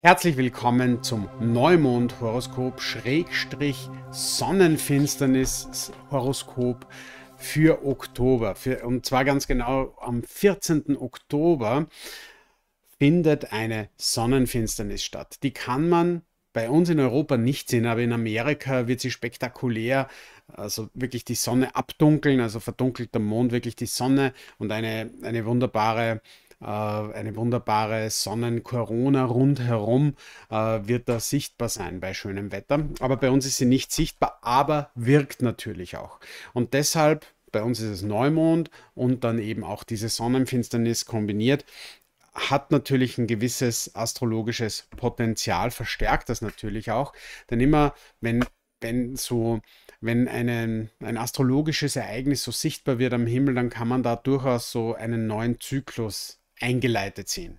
Herzlich willkommen zum Neumond-Horoskop Schrägstrich Sonnenfinsternis-Horoskop für Oktober. Für, und zwar ganz genau am 14. Oktober findet eine Sonnenfinsternis statt. Die kann man bei uns in Europa nicht sehen, aber in Amerika wird sie spektakulär, also wirklich die Sonne abdunkeln, also verdunkelt der Mond, wirklich die Sonne und eine, eine wunderbare äh, äh, eine wunderbare Sonnenkorona rundherum äh, wird da sichtbar sein bei schönem Wetter. Aber bei uns ist sie nicht sichtbar, aber wirkt natürlich auch. Und deshalb, bei uns ist es Neumond und dann eben auch diese Sonnenfinsternis kombiniert hat natürlich ein gewisses astrologisches Potenzial, verstärkt das natürlich auch. Denn immer, wenn, wenn so, wenn eine, ein astrologisches Ereignis so sichtbar wird am Himmel, dann kann man da durchaus so einen neuen Zyklus eingeleitet sind.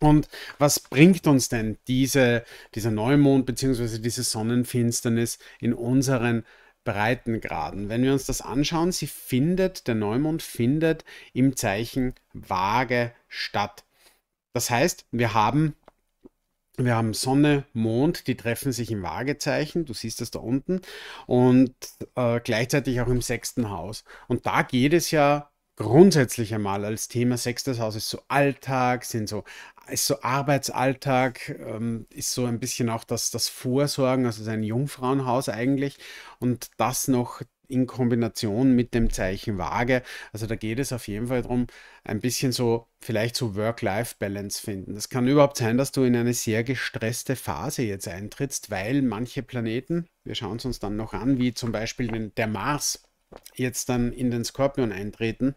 Und was bringt uns denn diese, dieser Neumond bzw. diese Sonnenfinsternis in unseren Breitengraden? Wenn wir uns das anschauen, sie findet, der Neumond findet im Zeichen Waage statt. Das heißt, wir haben wir haben Sonne, Mond, die treffen sich im Waagezeichen, du siehst das da unten, und äh, gleichzeitig auch im sechsten Haus. Und da geht es ja grundsätzlich einmal als Thema sechstes Haus ist so Alltag, sind so, ist so Arbeitsalltag, ähm, ist so ein bisschen auch das, das Vorsorgen, also sein Jungfrauenhaus eigentlich und das noch in Kombination mit dem Zeichen Waage. Also da geht es auf jeden Fall darum, ein bisschen so vielleicht so Work-Life-Balance finden. Es kann überhaupt sein, dass du in eine sehr gestresste Phase jetzt eintrittst, weil manche Planeten, wir schauen es uns dann noch an, wie zum Beispiel der Mars, jetzt dann in den Skorpion eintreten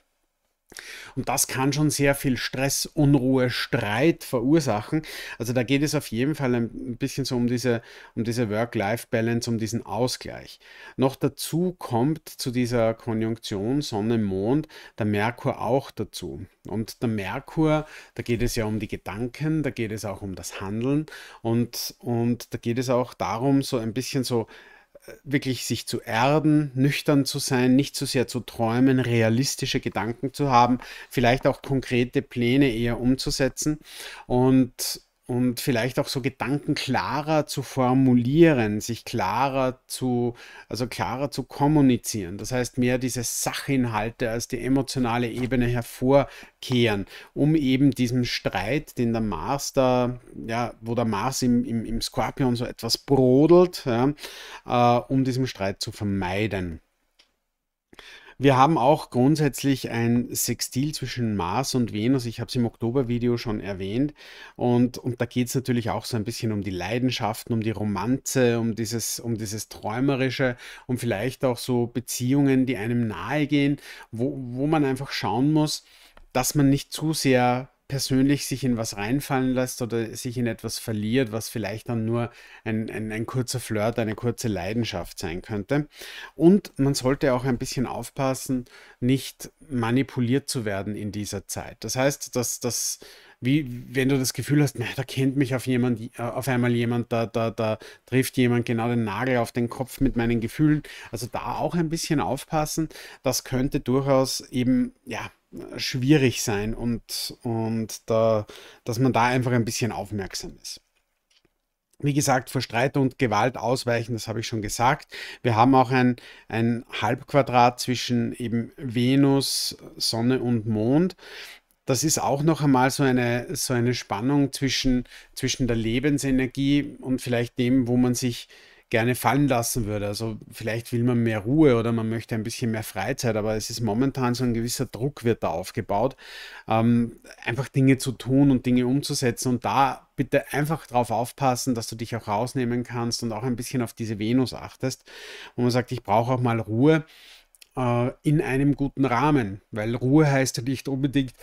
und das kann schon sehr viel Stress, Unruhe, Streit verursachen. Also da geht es auf jeden Fall ein bisschen so um diese, um diese Work-Life-Balance, um diesen Ausgleich. Noch dazu kommt zu dieser Konjunktion Sonne-Mond der Merkur auch dazu. Und der Merkur, da geht es ja um die Gedanken, da geht es auch um das Handeln und, und da geht es auch darum, so ein bisschen so wirklich sich zu erden, nüchtern zu sein, nicht zu so sehr zu träumen, realistische Gedanken zu haben, vielleicht auch konkrete Pläne eher umzusetzen. Und und vielleicht auch so Gedanken klarer zu formulieren, sich klarer zu, also klarer zu kommunizieren. Das heißt, mehr diese Sachinhalte als die emotionale Ebene hervorkehren, um eben diesem Streit, den der Mars da, ja, wo der Mars im, im, im Skorpion so etwas brodelt, ja, äh, um diesen Streit zu vermeiden. Wir haben auch grundsätzlich ein Sextil zwischen Mars und Venus. Ich habe es im Oktobervideo schon erwähnt. Und, und da geht es natürlich auch so ein bisschen um die Leidenschaften, um die Romanze, um dieses, um dieses Träumerische, um vielleicht auch so Beziehungen, die einem nahe gehen, wo, wo man einfach schauen muss, dass man nicht zu sehr persönlich sich in was reinfallen lässt oder sich in etwas verliert, was vielleicht dann nur ein, ein, ein, kurzer Flirt, eine kurze Leidenschaft sein könnte. Und man sollte auch ein bisschen aufpassen, nicht manipuliert zu werden in dieser Zeit. Das heißt, dass das wie wenn du das Gefühl hast, na, da kennt mich auf, jemand, äh, auf einmal jemand, da, da, da trifft jemand genau den Nagel auf den Kopf mit meinen Gefühlen. Also da auch ein bisschen aufpassen. Das könnte durchaus eben, ja, schwierig sein und, und da, dass man da einfach ein bisschen aufmerksam ist. Wie gesagt, vor Streit und Gewalt ausweichen, das habe ich schon gesagt. Wir haben auch ein, ein Halbquadrat zwischen eben Venus, Sonne und Mond. Das ist auch noch einmal so eine, so eine Spannung zwischen, zwischen der Lebensenergie und vielleicht dem, wo man sich äh, gerne fallen lassen würde. Also vielleicht will man mehr Ruhe oder man möchte ein bisschen mehr Freizeit, aber es ist momentan so ein gewisser Druck wird da aufgebaut, ähm, einfach Dinge zu tun und Dinge umzusetzen und da bitte einfach darauf aufpassen, dass du dich auch rausnehmen kannst und auch ein bisschen auf diese Venus achtest, wo man sagt, ich brauche auch mal Ruhe äh, in einem guten Rahmen, weil Ruhe heißt ja nicht unbedingt,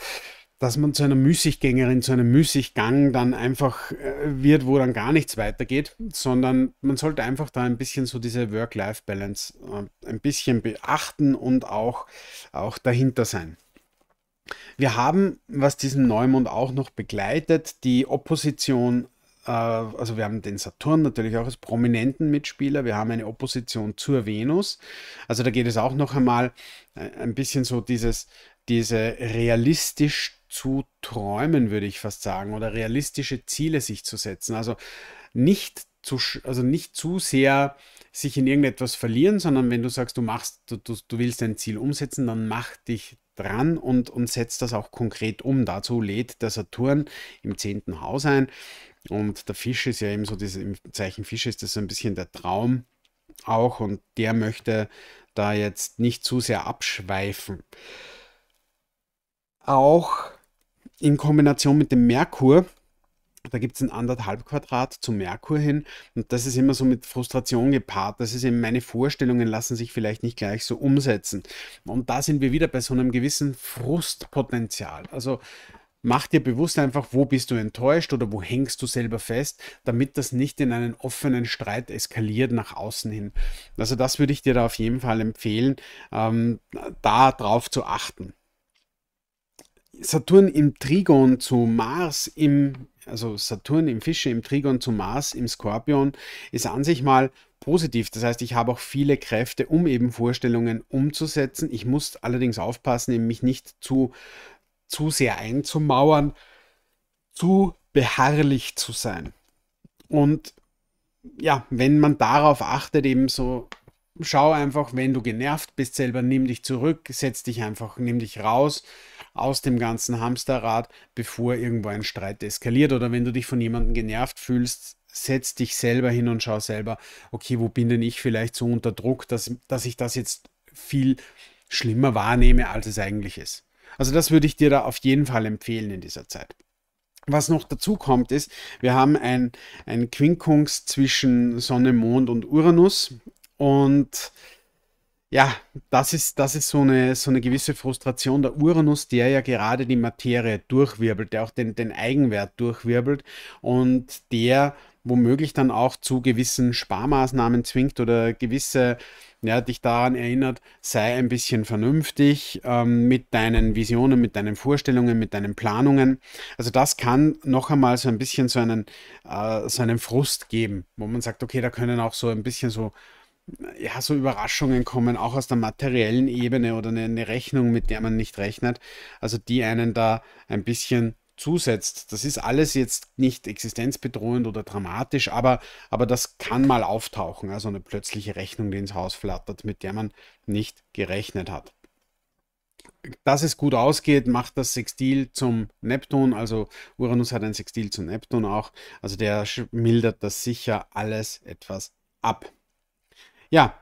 dass man zu einer Müßiggängerin, zu einem Müßiggang dann einfach äh, wird, wo dann gar nichts weitergeht, sondern man sollte einfach da ein bisschen so diese Work-Life-Balance äh, ein bisschen beachten und auch, auch dahinter sein. Wir haben, was diesen Neumond auch noch begleitet, die Opposition äh, also wir haben den Saturn natürlich auch als prominenten Mitspieler, wir haben eine Opposition zur Venus. Also da geht es auch noch einmal ein bisschen so dieses, diese realistisch zu träumen, würde ich fast sagen, oder realistische Ziele sich zu setzen. Also nicht zu, also nicht zu sehr sich in irgendetwas verlieren, sondern wenn du sagst, du machst, du, du, du willst dein Ziel umsetzen, dann mach dich dran und, und setzt das auch konkret um. Dazu lädt der Saturn im zehnten Haus ein. Und der Fisch ist ja eben so, diese, im Zeichen Fisch ist das so ein bisschen der Traum auch und der möchte da jetzt nicht zu sehr abschweifen. Auch in Kombination mit dem Merkur, da gibt es ein anderthalb Quadrat zum Merkur hin und das ist immer so mit Frustration gepaart. Das ist eben, meine Vorstellungen lassen sich vielleicht nicht gleich so umsetzen. Und da sind wir wieder bei so einem gewissen Frustpotenzial. Also mach dir bewusst einfach, wo bist du enttäuscht oder wo hängst du selber fest, damit das nicht in einen offenen Streit eskaliert nach außen hin. Also das würde ich dir da auf jeden Fall empfehlen, ähm, da drauf zu achten. Saturn im Trigon zu Mars im also Saturn im Fische, im Trigon zu Mars, im Skorpion, ist an sich mal positiv. Das heißt, ich habe auch viele Kräfte, um eben Vorstellungen umzusetzen. Ich muss allerdings aufpassen, eben mich nicht zu, zu sehr einzumauern, zu beharrlich zu sein. Und ja, wenn man darauf achtet, eben so, schau einfach, wenn du genervt bist selber, nimm dich zurück, setz dich einfach, nimm dich raus, aus dem ganzen Hamsterrad, bevor irgendwo ein Streit eskaliert oder wenn du dich von jemandem genervt fühlst, setz dich selber hin und schau selber, okay, wo bin denn ich vielleicht so unter Druck, dass, dass ich das jetzt viel schlimmer wahrnehme, als es eigentlich ist. Also das würde ich dir da auf jeden Fall empfehlen in dieser Zeit. Was noch dazu kommt, ist, wir haben ein, ein Quinkunx zwischen Sonne, Mond und Uranus und ja, das ist, das ist so, eine, so eine gewisse Frustration. Der Uranus, der ja gerade die Materie durchwirbelt, der auch den, den Eigenwert durchwirbelt und der womöglich dann auch zu gewissen Sparmaßnahmen zwingt oder gewisse, ja, dich daran erinnert, sei ein bisschen vernünftig ähm, mit deinen Visionen, mit deinen Vorstellungen, mit deinen Planungen. Also das kann noch einmal so ein bisschen so einen, äh, so einen Frust geben, wo man sagt, okay, da können auch so ein bisschen so ja, so Überraschungen kommen, auch aus der materiellen Ebene oder eine, eine, Rechnung, mit der man nicht rechnet, also die einen da ein bisschen zusetzt. Das ist alles jetzt nicht existenzbedrohend oder dramatisch, aber, aber das kann mal auftauchen, also eine plötzliche Rechnung, die ins Haus flattert, mit der man nicht gerechnet hat. Dass es gut ausgeht, macht das Sextil zum Neptun, also Uranus hat ein Sextil zum Neptun auch, also der mildert das sicher alles etwas ab. Ja,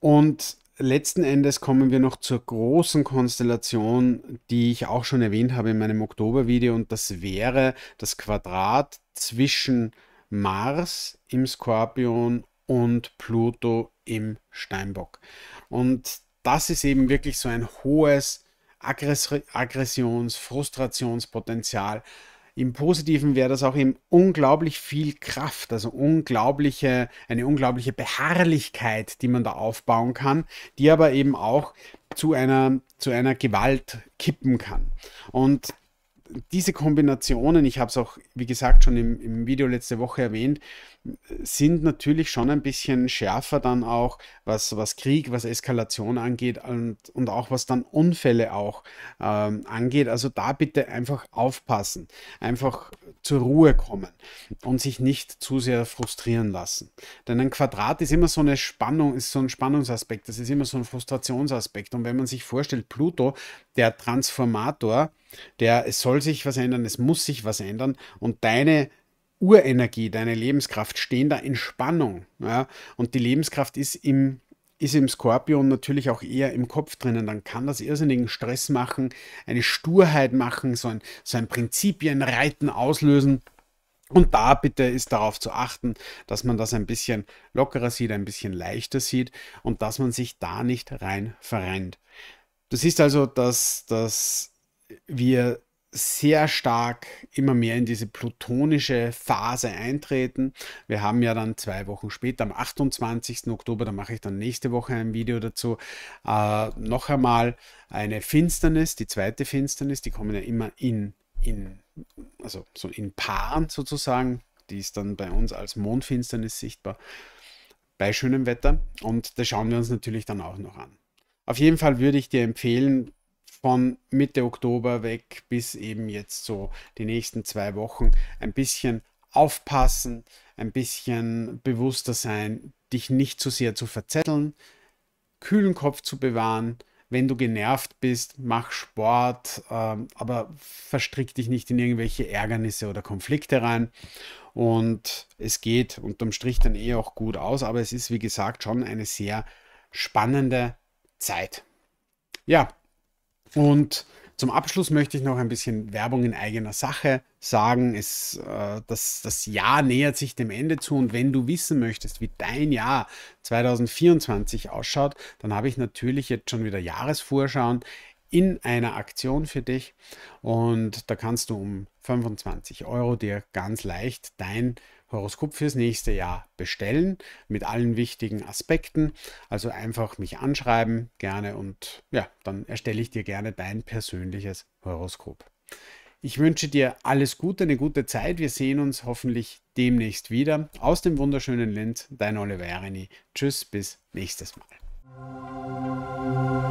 und letzten Endes kommen wir noch zur großen Konstellation, die ich auch schon erwähnt habe in meinem Oktobervideo, und das wäre das Quadrat zwischen Mars im Skorpion und Pluto im Steinbock. Und das ist eben wirklich so ein hohes Aggress Aggressions-, Frustrationspotenzial, im Positiven wäre das auch eben unglaublich viel Kraft, also unglaubliche, eine unglaubliche Beharrlichkeit, die man da aufbauen kann, die aber eben auch zu einer, zu einer Gewalt kippen kann. Und diese Kombinationen, ich habe es auch, wie gesagt, schon im, im Video letzte Woche erwähnt, sind natürlich schon ein bisschen schärfer dann auch, was, was Krieg, was Eskalation angeht und, und auch was dann Unfälle auch ähm, angeht. Also da bitte einfach aufpassen, einfach zur Ruhe kommen und sich nicht zu sehr frustrieren lassen. Denn ein Quadrat ist immer so eine Spannung, ist so ein Spannungsaspekt, das ist immer so ein Frustrationsaspekt. Und wenn man sich vorstellt, Pluto, der Transformator, der, es soll sich was ändern, es muss sich was ändern und deine Urenergie, deine Lebenskraft stehen da in Spannung. Ja? Und die Lebenskraft ist im, ist im Skorpion natürlich auch eher im Kopf drinnen. Dann kann das irrsinnigen Stress machen, eine Sturheit machen, so ein, so ein Prinzipienreiten auslösen. Und da bitte ist darauf zu achten, dass man das ein bisschen lockerer sieht, ein bisschen leichter sieht und dass man sich da nicht rein verrennt. Das ist also, dass, dass wir sehr stark immer mehr in diese plutonische Phase eintreten. Wir haben ja dann zwei Wochen später, am 28. Oktober, da mache ich dann nächste Woche ein Video dazu, äh, noch einmal eine Finsternis, die zweite Finsternis, die kommen ja immer in, in, also so in Paaren sozusagen. Die ist dann bei uns als Mondfinsternis sichtbar, bei schönem Wetter. Und das schauen wir uns natürlich dann auch noch an. Auf jeden Fall würde ich dir empfehlen, von Mitte Oktober weg bis eben jetzt so die nächsten zwei Wochen ein bisschen aufpassen, ein bisschen bewusster sein, dich nicht zu sehr zu verzetteln, kühlen Kopf zu bewahren. Wenn du genervt bist, mach Sport, ähm, aber verstrick dich nicht in irgendwelche Ärgernisse oder Konflikte rein. Und es geht unterm Strich dann eh auch gut aus, aber es ist, wie gesagt, schon eine sehr spannende Zeit. Ja, und zum Abschluss möchte ich noch ein bisschen Werbung in eigener Sache sagen. Es, äh, das, das Jahr nähert sich dem Ende zu und wenn du wissen möchtest, wie dein Jahr 2024 ausschaut, dann habe ich natürlich jetzt schon wieder Jahresvorschauen in einer Aktion für dich und da kannst du um 25 Euro dir ganz leicht dein Horoskop fürs nächste Jahr bestellen mit allen wichtigen Aspekten. Also einfach mich anschreiben gerne und ja, dann erstelle ich dir gerne dein persönliches Horoskop. Ich wünsche dir alles Gute, eine gute Zeit. Wir sehen uns hoffentlich demnächst wieder aus dem wunderschönen Linz. Dein Oliverini. Tschüss, bis nächstes Mal.